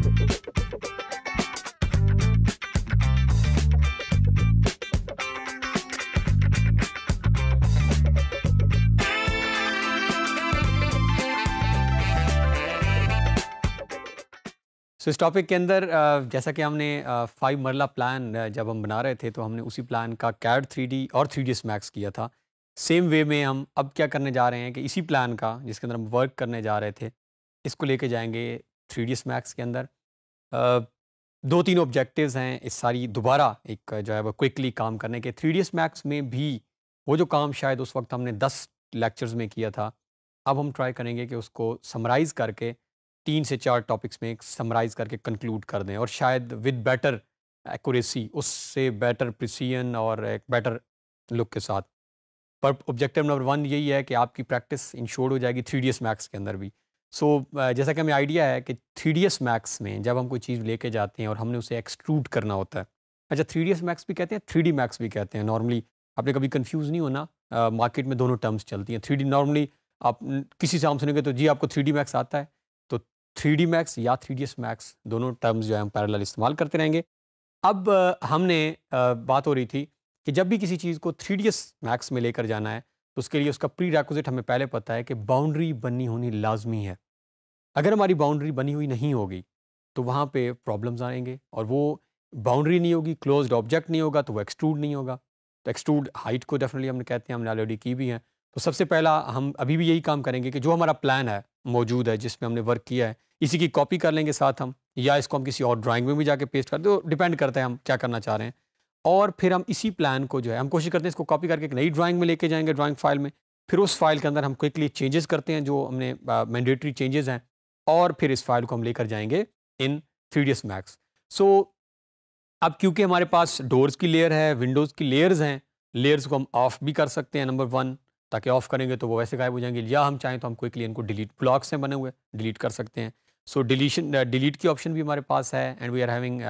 तो इस टॉपिक के अंदर जैसा कि हमने फाइव मरला प्लान जब हम बना रहे थे तो हमने उसी प्लान का कैड थ्री और थ्री डी स्मैक्स किया था सेम वे में हम अब क्या करने जा रहे हैं कि इसी प्लान का जिसके अंदर हम वर्क करने जा रहे थे इसको लेके जाएंगे थ्री डी मैक्स के अंदर दो तीन ऑब्जेक्टिव्स हैं इस सारी दोबारा एक जो है वो क्विकली काम करने के थ्री डी मैक्स में भी वो जो काम शायद उस वक्त हमने दस लेक्चर्स में किया था अब हम ट्राई करेंगे कि उसको समराइज़ करके तीन से चार टॉपिक्स में समराइज़ करके कंक्लूड कर दें और शायद विद बेटर एक्यूरेसी उससे बेटर प्रिसीजन और एक बेटर लुक के साथ पर ऑब्जेक्टिव नंबर वन यही है कि आपकी प्रैक्टिस इंश्योर हो जाएगी थ्री डी मैक्स के अंदर भी सो so, uh, जैसा कि हमें आइडिया है कि थ्री डी एस मैक्स में जब हम कोई चीज़ लेके जाते हैं और हमने उसे एक्सट्रूड करना होता है अच्छा थ्री डी एस मैक्स भी कहते हैं थ्री डी मैक्स भी कहते हैं नॉर्मली आपने कभी कंफ्यूज नहीं होना मार्केट uh, में दोनों टर्म्स चलती हैं थ्री डी नॉर्मली आप किसी से हम सुनेंगे तो जी आपको थ्री डी मैक्स आता है तो थ्री डी मैक्स या थ्री डी एस मैक्स दोनों टर्म्स जो है हम पैरल इस्तेमाल करते रहेंगे अब uh, हमने बात हो रही थी कि जब भी किसी चीज़ को थ्री डी एस मैक्स में लेकर जाना है तो उसके लिए उसका प्री रेकोजिट हमें पहले पता है कि बाउंड्री बननी होनी लाजमी है अगर हमारी बाउंड्री बनी हुई नहीं होगी तो वहाँ पे प्रॉब्लम्स आएंगे और वो बाउंड्री नहीं होगी क्लोज्ड ऑब्जेक्ट नहीं होगा तो वो एक्सट्रूड नहीं होगा तो एक्सट्रूड हाइट को डेफिनेटली हमने कहते हैं हमने ऑलरेडी की भी है तो सबसे पहला हम अभी भी यही काम करेंगे कि जो हमारा प्लान है मौजूद है जिसमें हमने वर्क किया है इसी की कॉपी कर लेंगे साथ हम या इसको हम किसी और ड्राइंग में भी जाके पेस्ट कर दो तो डिपेंड करते हैं हम क्या करना चाह रहे हैं और फिर हम इसी प्लान को जो है हम कोशिश करते हैं इसको कॉपी करके एक नई ड्राइंग में लेके जाएंगे ड्राइंग फाइल में फिर उस फाइल के अंदर हम क्विकली चेंजेस करते हैं जो हमने मैंडेटरी uh, चेंजेस हैं और फिर इस फाइल को हम लेकर जाएंगे in three D max so अब क्योंकि हमारे पास डोर्स की लेयर है विंडोज़ की लेयर्स हैं लेयर्स को हम ऑफ़ भी कर सकते हैं नंबर वन ताकि ऑफ़ करेंगे तो वो वैसे गायब हो जाएंगे या हम चाहें तो हम क्विकली इनको डिलीट ब्लॉक्स हैं बने हुए डिलीट कर सकते हैं सो डिलीशन डिलीट की ऑप्शन भी हमारे पास है and we are having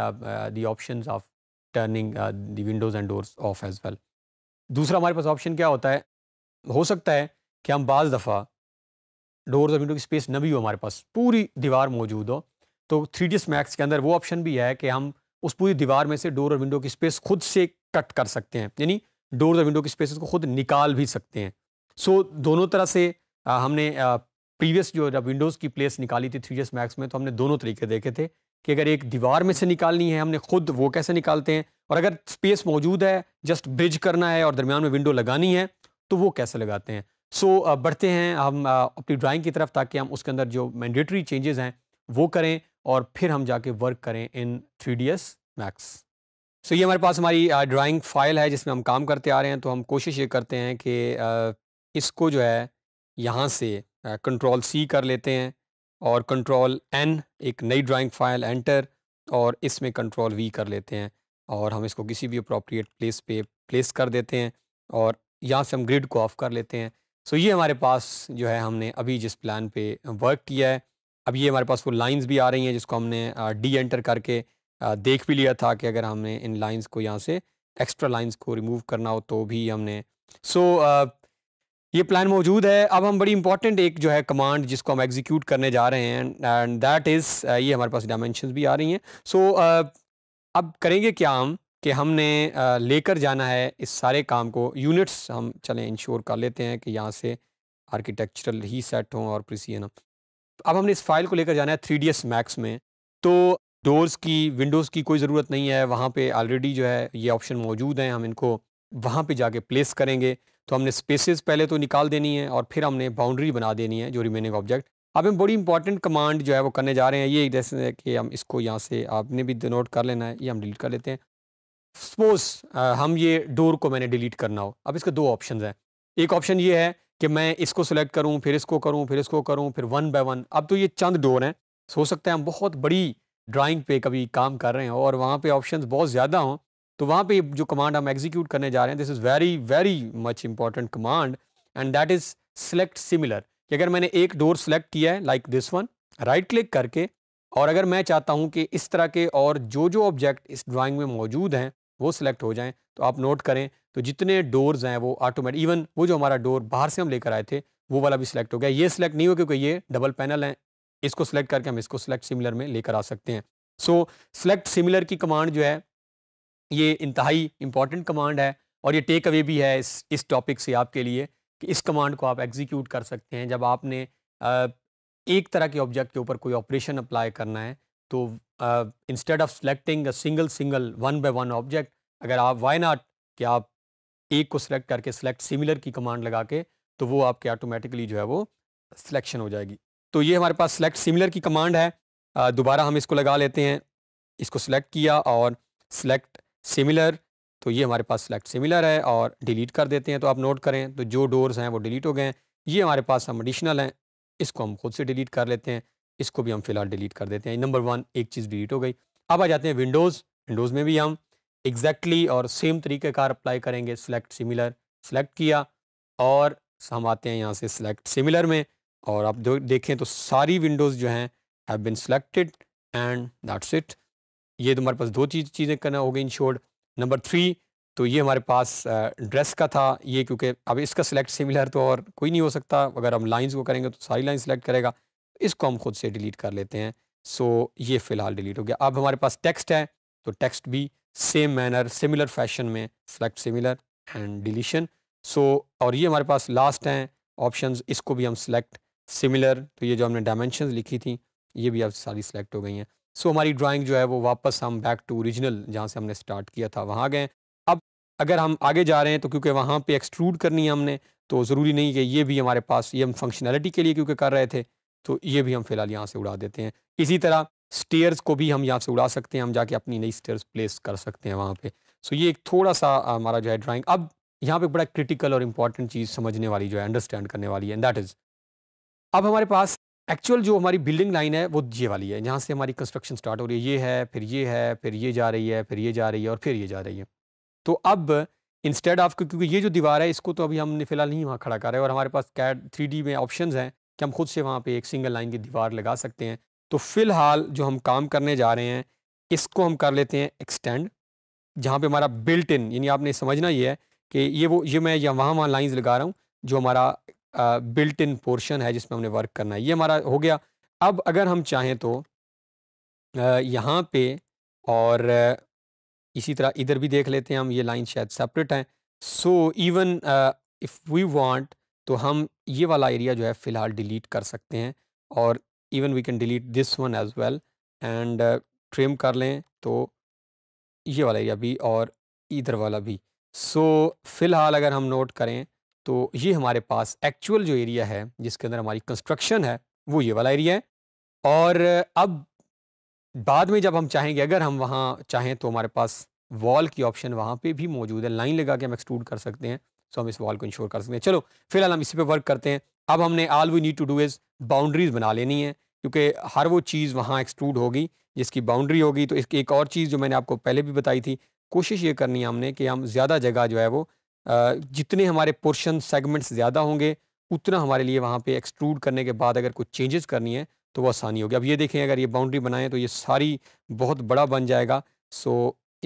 the option of turning the windows and doors off as well दूसरा हमारे पास ऑप्शन क्या होता है हो सकता है कि हम बाज़ दफ़ा डोर्स और विंडो की स्पेस न भी हो हमारे पास पूरी दीवार मौजूद हो तो थ्री डी मैक्स के अंदर वो ऑप्शन भी है कि हम उस पूरी दीवार में से डोर और विंडो की स्पेस खुद से कट कर सकते हैं यानी डोर और विंडो की स्पेस को खुद निकाल भी सकते हैं सो so, दोनों तरह से आ, हमने प्रीवियस जो जब विंडोज़ की प्लेस निकाली थी थ्री डी मैक्स में तो हमने दोनों तरीके देखे थे कि अगर एक दीवार में से निकालनी है हमने खुद वो कैसे निकालते हैं और अगर स्पेस मौजूद है जस्ट ब्रिज करना है और दरमियान में विंडो लगानी है तो वो कैसे लगाते हैं सो so, uh, बढ़ते हैं हम uh, अपनी ड्राइंग की तरफ ताकि हम उसके अंदर जो मैंडेटरी चेंजेस हैं वो करें और फिर हम जाके वर्क करें in three D S max so ये हमारे पास हमारी ड्राइंग uh, फाइल है जिसमें हम काम करते आ रहे हैं तो हम कोशिश ये करते हैं कि इसको जो है यहाँ से कंट्रोल सी कर लेते हैं और कंट्रोल एन एक नई ड्राइंग फाइल एंटर और इसमें कंट्रोल वी कर लेते हैं और हम इसको किसी भी अप्रोप्रिएट प्लेस पे प्लेस कर देते हैं और यहाँ से हम ग्रिड को ऑफ कर लेते हैं सो ये हमारे पास जो है हमने अभी जिस प्लान पे वर्क किया है अब ये हमारे पास वो लाइंस भी आ रही हैं जिसको हमने डी एंटर करके देख भी लिया था कि अगर हमने इन लाइंस को यहाँ से एक्स्ट्रा लाइंस को रिमूव करना हो तो भी हमने सो so, ये प्लान मौजूद है अब हम बड़ी इंपॉर्टेंट एक जो है कमांड जिसको हम एग्जीक्यूट करने जा रहे हैं एंड दैट इज़ ये हमारे पास डायमेंशन भी आ रही हैं सो so, अब करेंगे क्या हम कि हमने लेकर जाना है इस सारे काम को यूनिट्स हम चलें इंश्योर कर लेते हैं कि यहाँ से आर्किटेक्चरल ही सेट हों और प्रिसीजन हो अब हमने इस फाइल को लेकर जाना है थ्री डी एस मैक्स में तो डोर्स की विंडोज़ की कोई ज़रूरत नहीं है वहाँ पे ऑलरेडी जो है ये ऑप्शन मौजूद हैं हम इनको वहाँ पे जाके प्लेस करेंगे तो हमने स्पेसेस पहले तो निकाल देनी है और फिर हमने बाउंड्री बना देनी है जो रिमेनिंग ऑब्जेक्ट अब हम बड़ी इंपॉर्टेंट कमांड जो है वो करने जा रहे हैं ये जैसे कि हम इसको यहाँ से आपने भी नोट कर लेना है ये हम डिलीट कर लेते हैं सपोज uh, हम ये डोर को मैंने डिलीट करना हो अब इसके दो ऑप्शन हैं एक ऑप्शन ये है कि मैं इसको सिलेक्ट करूँ फिर इसको करूँ फिर इसको करूँ फिर वन बाय वन अब तो ये चंद डोर हैं हो सकता है हम बहुत बड़ी ड्राइंग पे कभी काम कर रहे हैं और वहाँ पे ऑप्शंस बहुत ज़्यादा हों तो वहाँ पे जो कमांड हम एग्जीक्यूट करने जा रहे हैं this is very very much important command and that is select similar कि अगर मैंने एक डोर सेलेक्ट किया है like this one right click करके और अगर मैं चाहता हूँ कि इस तरह के और जो जो ऑब्जेक्ट इस ड्राइंग में मौजूद हैं वो सिलेक्ट हो जाएँ तो आप नोट करें तो जितने डोर्स हैं वो ऑटोमेटिक इवन वो जो हमारा डोर बाहर से हम लेकर आए थे वो वाला भी सिलेक्ट हो गया ये सिलेक्ट नहीं हो क्योंकि ये डबल पैनल है इसको सिलेक्ट करके हम इसको सिलेक्ट सिमिलर में लेकर आ सकते हैं सो सिलेक्ट सिमिलर की कमांड जो है ये इंतहाई इंपॉर्टेंट कमांड है और ये टेक अवे भी है इस इस टॉपिक से आपके लिए कि इस कमांड को आप एग्जीक्यूट कर सकते हैं जब आपने आ, एक तरह के ऑब्जेक्ट के ऊपर कोई ऑपरेशन अप्लाई करना है तो instead of selecting a single single one by one object अगर आप वाई नाट कि आप एक को सिलेक्ट करके सिलेक्ट सिमिलर की कमांड लगा के तो वो आपके ऑटोमेटिकली जो है वो सिलेक्शन हो जाएगी तो ये हमारे पास सिलेक्ट सिमिलर की कमांड है दोबारा हम इसको लगा लेते हैं इसको सिलेक्ट किया और सिलेक्ट सिमिलर तो ये हमारे पास सिलेक्ट सिमिलर है और डिलीट कर देते हैं तो आप नोट करें तो जो डोर्स हैं वो डिलीट हो गए हैं ये हमारे पास हम एडिशनल हैं इसको हम खुद से डिलीट कर लेते हैं इसको भी हम फिलहाल डिलीट कर देते हैं नंबर वन एक चीज़ डिलीट हो गई अब आ जाते हैं विंडोज़ विंडोज़ में भी हम एग्जैक्टली exactly और सेम तरीके का अप्लाई करेंगे सिलेक्ट सिमिलर सेलेक्ट किया और हम आते हैं यहाँ से सिलेक्ट सिमिलर में और आप देखें तो सारी विंडोज़ जो हैं have been selected and that's it ये तुम्हारे तो पास दो चीज चीज़ें करना हो गई इंश्योर्ड नंबर थ्री तो ये हमारे पास ड्रेस का था ये क्योंकि अब इसका सिलेक्ट सिमिलर तो और कोई नहीं हो सकता अगर हम लाइंस को करेंगे तो सारी लाइन सेलेक्ट करेगा इसको हम खुद से डिलीट कर लेते हैं सो so, ये फ़िलहाल डिलीट हो गया अब हमारे पास टेक्स्ट है तो टेक्स्ट भी सेम मैनर सिमिलर फैशन में select similar and deletion so और ये हमारे पास लास्ट हैं ऑप्शन इसको भी हम सिलेक्ट सिमिलर तो ये जो हमने डायमेंशन लिखी थी ये भी अब सारी सिलेक्ट हो गई हैं सो so, हमारी ड्राइंग जो है वो वापस हम बैक टू ओरिजिनल जहाँ से हमने स्टार्ट किया था वहाँ गए अब अगर हम आगे जा रहे हैं तो क्योंकि वहाँ पे एक्सट्रूड करनी है हमने तो ज़रूरी नहीं कि ये भी हमारे पास ये हम फंक्शनैलिटी के लिए क्योंकि कर रहे थे तो ये भी हम फिलहाल यहाँ से उड़ा देते हैं इसी तरह स्टेयर्स को भी हम यहाँ से उड़ा सकते हैं हम जाके अपनी नई स्टेयर्स प्लेस कर सकते हैं वहाँ पे सो ये एक थोड़ा सा हमारा जो है ड्राइंग अब यहाँ पे बड़ा क्रिटिकल और इम्पॉर्टेंट चीज़ समझने वाली जो है अंडरस्टैंड करने वाली है दैट इज़ अब हमारे पास एक्चुअल जो हमारी बिल्डिंग लाइन है वो ये वाली है जहाँ से हमारी कंस्ट्रक्शन स्टार्ट हो रही है ये है फिर ये है फिर ये जा रही है फिर ये जा रही है और फिर ये जा रही है तो अब इंस्टेड ऑफ क्योंकि ये जो दीवार है इसको तो अभी हमने फिलहाल नहीं वहाँ खड़ा कर रहे और हमारे पास कैड थ्री में ऑप्शन हैं कि हम खुद से वहाँ पे एक सिंगल लाइन की दीवार लगा सकते हैं तो फ़िलहाल जो हम काम करने जा रहे हैं इसको हम कर लेते हैं एक्सटेंड जहाँ पे हमारा बिल्ट इन यानी आपने समझना ये है कि ये वो ये मैं यहाँ वहाँ वहाँ लाइन्स लगा रहा हूँ जो हमारा बिल्ट इन पोर्शन है जिसमें हमने वर्क करना है ये हमारा हो गया अब अगर हम चाहें तो यहाँ पे और इसी तरह इधर भी देख लेते हैं हम ये लाइन शायद सेपरेट हैं so even if we want तो हम ये वाला एरिया जो है फ़िलहाल डिलीट कर सकते हैं और even we can delete this one as well and trim कर लें तो ये वाला एरिया भी और इधर वाला भी सो so, फ़िलहाल अगर हम नोट करें तो ये हमारे पास एक्चुअल जो एरिया है जिसके अंदर हमारी कंस्ट्रक्शन है वो ये वाला एरिया है और अब बाद में जब हम चाहेंगे अगर हम वहाँ चाहें तो हमारे पास वॉल की ऑप्शन वहाँ पे भी मौजूद है लाइन लगा के हम एक्सट्रूड कर सकते हैं सो हम इस वॉल को इंश्योर कर सकते हैं चलो फिलहाल हम इसी पे वर्क करते हैं अब हमने all we need to do is boundaries बना लेनी है क्योंकि हर वो चीज़ वहाँ एक्सट्रूड होगी जिसकी बाउंड्री होगी तो इसकी एक और चीज़ जो मैंने आपको पहले भी बताई थी कोशिश ये करनी है हमने कि हम ज़्यादा जगह जो है वो जितने हमारे पोर्शन सेगमेंट्स ज़्यादा होंगे उतना हमारे लिए वहाँ पर एक्सट्रूड करने के बाद अगर कुछ चेंजेस करनी है तो वो आसानी होगी अब ये देखें अगर ये बाउंड्री बनाएं तो ये सारी बहुत बड़ा बन जाएगा सो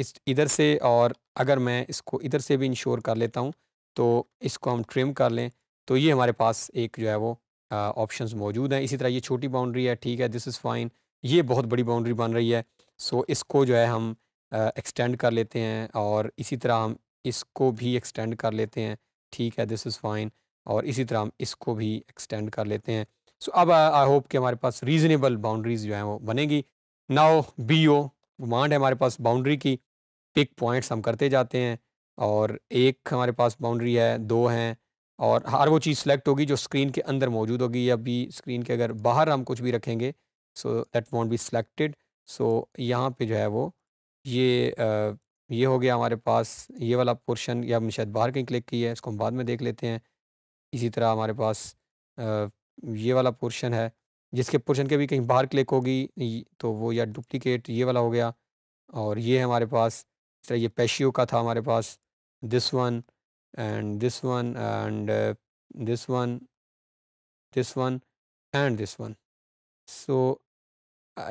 इस इधर से और अगर मैं इसको इधर से भी इंश्योर कर लेता हूँ तो इसको हम ट्रिम कर लें तो ये हमारे पास एक जो है वो ऑप्शन मौजूद हैं इसी तरह ये छोटी बाउंड्री है ठीक है दिस इज़ फाइन ये बहुत बड़ी बाउंड्री बन रही है सो इसको जो है हम एक्सटेंड कर लेते हैं और इसी तरह हम इसको भी एक्सटेंड कर लेते हैं ठीक है दिस इज़ फाइन और इसी तरह हम इसको भी एक्सटेंड कर लेते हैं सो so, अब आई होप कि हमारे पास रीज़नेबल बाउंड्रीज़ जो हैं वो बनेगी नाओ बी ओ डिमांड है हमारे पास बाउंड्री की पिक पॉइंट्स हम करते जाते हैं और एक हमारे पास बाउंड्री है दो हैं और हर वो चीज़ सेलेक्ट होगी जो स्क्रीन के अंदर मौजूद होगी या भी स्क्रीन के अगर बाहर हम कुछ भी रखेंगे so that won't be selected so यहाँ पे जो है वो ये आ, ये हो गया हमारे पास ये वाला पोर्शन या हमने शायद बाहर कहीं क्लिक की है इसको हम बाद में देख लेते हैं इसी तरह हमारे पास आ, ये वाला पोर्शन है जिसके पोर्शन के भी कहीं बाहर क्लिक होगी तो वो या डुप्लिकेट ये वाला हो गया और ये हमारे पास इस तरह ये पेशियो का था हमारे पास this one and this one and uh, this one this one and this one so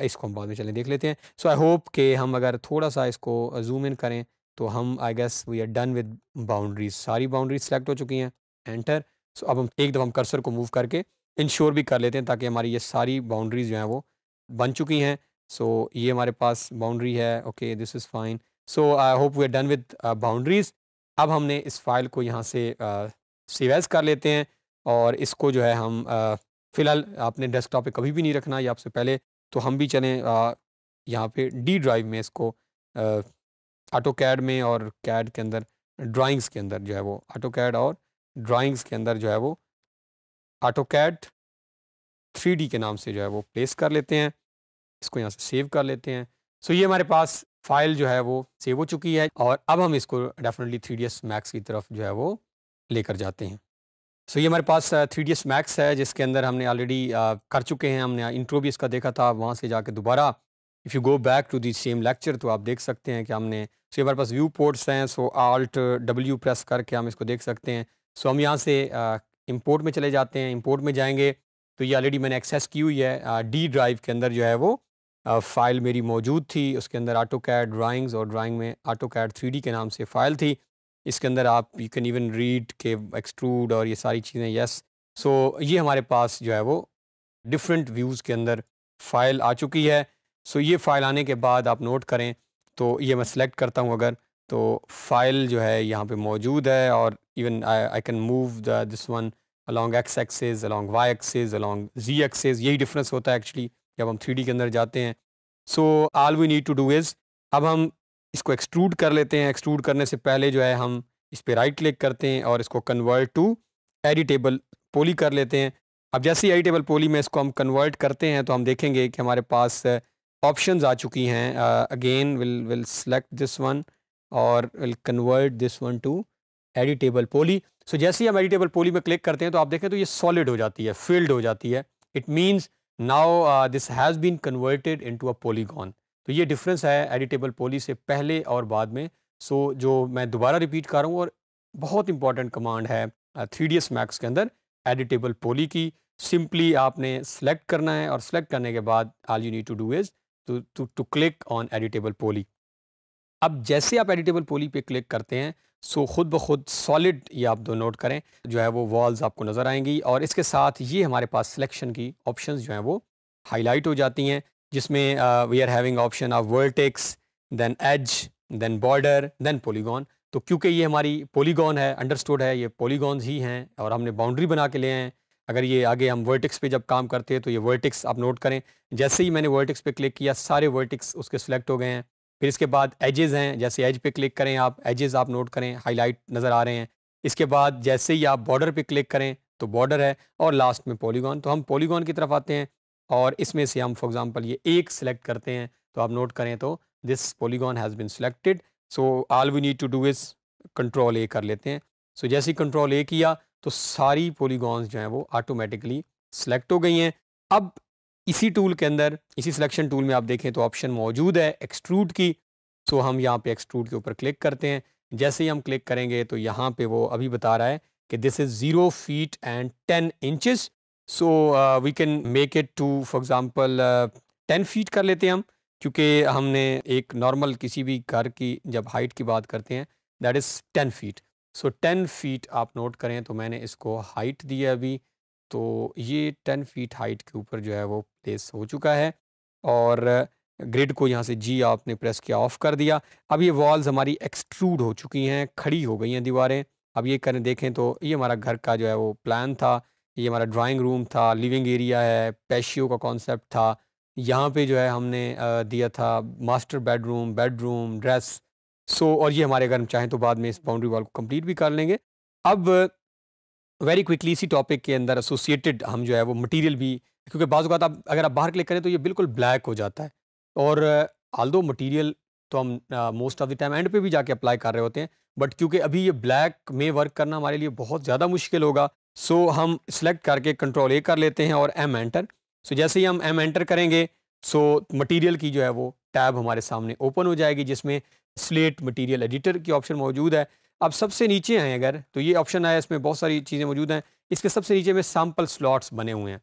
इसको हम बाद में चलें देख लेते हैं सो आई होप कि हम अगर थोड़ा सा इसको जूम इन करें तो हम I guess we are done with boundaries सारी बाउंड्रीज सेलेक्ट हो चुकी हैं एंटर सो अब हम एक दफ़ा हम कर्सर को मूव करके इंश्योर भी कर लेते हैं ताकि हमारी ये सारी बाउंड्रीज जो हैं वो बन चुकी हैं सो so, ये हमारे पास बाउंड्री है okay this is fine so I hope we are done with boundaries अब हमने इस फाइल को यहाँ से सेव कर लेते हैं और इसको जो है हम फ़िलहाल आपने डेस्कटॉप पे कभी भी नहीं रखना या आपसे पहले तो हम भी चलें यहाँ पे डी ड्राइव में इसको ऑटो कैड में और कैड के अंदर ड्राइंग्स के अंदर जो है वो ऑटो कैड और ड्राइंग्स के अंदर जो है वो ऑटो कैड थ्री के नाम से जो है वो प्लेस कर लेते हैं इसको यहाँ से सेव कर लेते हैं सो ये हमारे पास फाइल जो है वो सेव हो चुकी है और अब हम इसको डेफिनेटली थ्री डी मैक्स की तरफ जो है वो लेकर जाते हैं सो so, ये हमारे पास थ्री डी मैक्स है जिसके अंदर हमने ऑलरेडी uh, कर चुके हैं हमने इंट्रो भी इसका देखा था वहाँ से जाके दोबारा if you go back to the same lecture तो आप देख सकते हैं कि हमने सो ये हमारे पास व्यू पोर्ट्स हैं सो आल्ट डब्ल्यू प्रेस करके हम इसको देख सकते हैं सो so, हम यहाँ से इम्पोर्ट uh, में चले जाते हैं इम्पोर्ट में जाएंगे तो ये ऑलरेडी मैंने एक्सेस की हुई है डी uh, ड्राइव के अंदर जो है वो फ़ाइल मेरी मौजूद थी उसके अंदर आटो कैड ड्राइंग्स और ड्राइंग में आटो कैड थ्री के नाम से फ़ाइल थी इसके अंदर आप यू कैन इवन रीड के एक्सट्रूड और ये सारी चीज़ें यस सो ये हमारे पास जो है वो डिफरेंट व्यूज़ के अंदर फ़ाइल आ चुकी है सो ये फ़ाइल आने के बाद आप नोट करें तो ये मैं सेलेक्ट करता हूँ अगर तो फ़ाइल जो है यहाँ पे मौजूद है और even I can move this one along X axis along Y axis along Z axis यही डिफरेंस होता है एक्चुअली जब हम थ्री के अंदर जाते हैं so all we need to do is अब हम इसको एक्सट्रूड कर लेते हैं एक्सट्रूड करने से पहले जो है हम इस पर राइट क्लिक करते हैं और इसको कन्वर्ट टू एडिटेबल पोली कर लेते हैं अब जैसे ही एडिटेबल पोली में इसको हम कन्वर्ट करते हैं तो हम देखेंगे कि हमारे पास ऑप्शन uh, आ चुकी हैं again will will select this one और will convert this one to editable poly so जैसे ही हम एडिटेबल पोली में क्लिक करते हैं तो आप देखें तो ये सॉलिड हो जाती है फिल्ड हो जाती है it means now this has been converted into a polygon तो ये डिफरेंस है एडिटेबल पॉली से पहले और बाद में सो so, जो मैं दोबारा रिपीट कर रहा हूँ और बहुत इंपॉर्टेंट कमांड है थ्री डी एस मैक्स के अंदर एडिटेबल पॉली की सिंपली आपने सेलेक्ट करना है और सेलेक्ट करने के बाद all you need to do is to to click on editable poly अब जैसे आप एडिटेबल पोली पे क्लिक करते हैं सो ख़ुद ब खुद सॉलिड ये आप दो नोट करें जो है वो वॉल्स आपको नज़र आएंगी और इसके साथ ये हमारे पास सिलेक्शन की ऑप्शन जो हैं वो हाईलाइट हो जाती हैं जिसमें we are having option of vertex then edge then border then polygon तो क्योंकि ये हमारी पोलीगॉन है अंडरस्टूड है ये पोलीगॉन्स ही हैं और हमने बाउंड्री बना के लिए हैं अगर ये आगे हम वर्टिक्स पे जब काम करते हैं तो ये वर्टिक्स आप नोट करें जैसे ही मैंने वर्टिक्स पे क्लिक किया सारे वर्टिक्स उसके सेलेक्ट हो गए हैं फिर इसके बाद एजेस हैं जैसे एज पे क्लिक करें आप एजेस आप नोट करें हाईलाइट नज़र आ रहे हैं इसके बाद जैसे ही आप बॉर्डर पे क्लिक करें तो बॉर्डर है और लास्ट में पॉलीगॉन तो हम पॉलीगॉन की तरफ आते हैं और इसमें से हम फॉर एग्ज़ाम्पल ये एक सेलेक्ट करते हैं तो आप नोट करें तो this polygon has been selected so all we need to do is control A कर लेते हैं सो so, जैसे ही कंट्रोल ए किया तो सारी पोलीगॉन्स जो हैं वो ऑटोमेटिकली सेलेक्ट हो गई हैं अब इसी टूल के अंदर इसी सिलेक्शन टूल में आप देखें तो ऑप्शन मौजूद है एक्सट्रूड की सो हम यहाँ पे एक्सट्रूड के ऊपर क्लिक करते हैं जैसे ही हम क्लिक करेंगे तो यहाँ पे वो अभी बता रहा है कि this is zero feet and ten inches so we can make it to for example ten feet कर लेते हैं हम क्योंकि हमने एक नॉर्मल किसी भी घर की जब हाइट की बात करते हैं that is ten feet so ten feet आप नोट करें तो मैंने इसको हाइट दी है अभी तो ये टेन फीट हाइट के ऊपर जो है वो प्लेस हो चुका है और ग्रिड को यहाँ से जी आपने प्रेस किया ऑफ कर दिया अब ये वॉल्स हमारी एक्सट्रूड हो चुकी हैं खड़ी हो गई हैं दीवारें अब ये करें देखें तो ये हमारा घर का जो है वो प्लान था ये हमारा ड्राइंग रूम था लिविंग एरिया है पैशियो का कॉन्सेप्ट था यहाँ पे जो है हमने दिया था master bedroom bedroom dress so और ये हमारे अगर हम चाहें तो बाद में इस बाउंड्री वॉल को कम्प्लीट भी कर लेंगे अब वेरी क्विकली इसी टॉपिक के अंदर एसोसिएटेड हम जो है वो मटेरियल भी क्योंकि बाज़ात आप अगर आप बाहर क्लिक करें तो ये बिल्कुल ब्लैक हो जाता है और आल दो मटीरियल तो हम most of the time end पे भी जाके अप्लाई कर रहे होते हैं बट क्योंकि अभी ये ब्लैक में वर्क करना हमारे लिए बहुत ज़्यादा मुश्किल होगा सो so हम सेलेक्ट करके कंट्रोल ए कर लेते हैं और एम एंटर सो जैसे ही हम एम एंटर करेंगे सो so मटीरियल की जो है वो टैब हमारे सामने ओपन हो जाएगी जिसमें स्लेट मटीरियल एडिटर की ऑप्शन मौजूद है अब सबसे नीचे आए अगर तो ये ऑप्शन आया इसमें बहुत सारी चीज़ें मौजूद हैं इसके सबसे नीचे में सैम्पल स्लॉट्स बने हुए हैं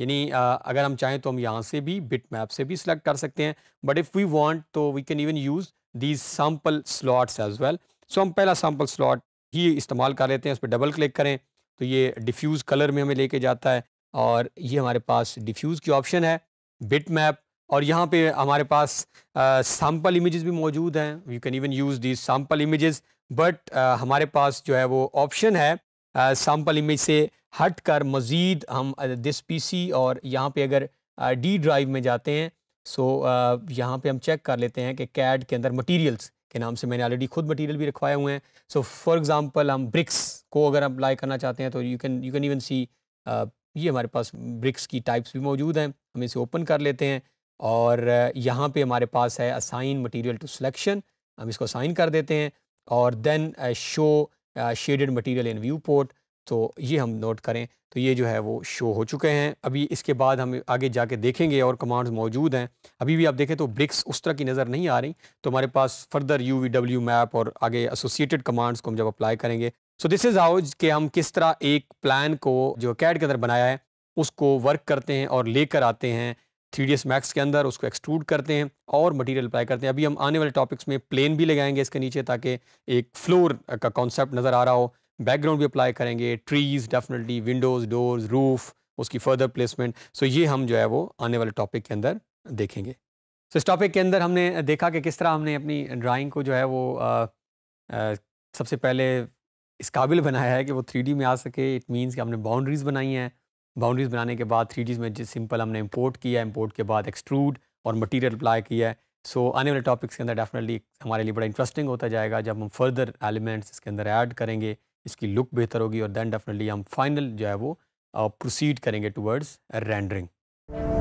यानी अगर हम चाहें तो हम यहाँ से भी बिट मैप से भी सिलेक्ट कर सकते हैं बट इफ़ वी वांट तो we can even use these sample slots as well so हम पहला सैम्पल स्लॉट ही इस्तेमाल कर लेते हैं उस पर डबल क्लिक करें तो ये डिफ्यूज़ कलर में हमें लेके जाता है और ये हमारे पास डिफ्यूज़ की ऑप्शन है बिट मैप और यहाँ पे हमारे पास सैम्पल इमेजेस भी मौजूद हैं you can even use this sample images but हमारे पास जो है वो ऑप्शन है सैम्पल इमेज से हट कर मज़ीद हम दिस पीसी और यहाँ पे अगर डी ड्राइव में जाते हैं सो so, uh, यहाँ पे हम चेक कर लेते हैं कि कैड के अंदर मटेरियल्स के नाम से मैंने ऑलरेडी खुद मटीरियल भी रखवाए हुए हैं सो फॉर एग्ज़ाम्पल हम ब्रिक्स को अगर हम अप्लाई करना चाहते हैं तो you can you can even see ये हमारे पास ब्रिक्स की टाइप्स भी मौजूद हैं हम इसे ओपन कर लेते हैं और यहाँ पे हमारे पास है असाइन मटेरियल टू सिलेक्शन हम इसको असाइन कर देते हैं और then show shaded material in viewport तो ये हम नोट करें तो ये जो है वो शो हो चुके हैं अभी इसके बाद हम आगे जाके देखेंगे और कमांड्स मौजूद हैं अभी भी आप देखें तो ब्रिक्स उस तरह की नज़र नहीं आ रही तो हमारे पास further U V W map और आगे एसोसिएटेड कमांड्स को हम जब अप्लाई करेंगे सो दिस इज़ हाउज कि हम किस तरह एक प्लान को जो कैड के अंदर बनाया है उसको वर्क करते हैं और लेकर आते हैं थ्री डी मैक्स के अंदर उसको एक्सट्रूड करते हैं और मटेरियल अप्लाई करते हैं अभी हम आने वाले टॉपिक्स में प्लेन भी लगाएंगे इसके नीचे ताकि एक फ्लोर का कॉन्सेप्ट नज़र आ रहा हो बैकग्राउंड भी अप्लाई करेंगे trees definitely windows doors roof उसकी फर्दर प्लेसमेंट सो ये हम जो है वो आने वाले टॉपिक के अंदर देखेंगे सो so, इस टॉपिक के अंदर हमने देखा कि किस तरह हमने अपनी ड्राइंग को जो है वो आ, आ, सबसे पहले इस काबिल बनाया है कि वो थ्री में आ सके इट मीन्स कि हमने बाउंड्रीज़ बनाई हैं बाउंड्रीज़ बनाने के बाद थ्री में जिस सिंपल हमने इम्पोर्ट किया इम्पोर्ट के बाद एक्सट्रूड और मटीरियल अप्लाई किया है सो so, आने वाले टॉपिक्स के अंदर डेफिनेटली हमारे लिए बड़ा इंटरेस्टिंग होता जाएगा जब हम फर्दर एलिमेंट्स इसके अंदर ऐड करेंगे इसकी लुक बेहतर होगी और दैन डेफिनेटली हम फाइनल जो है वो प्रोसीड करेंगे टूवर्ड्स रेंडरिंग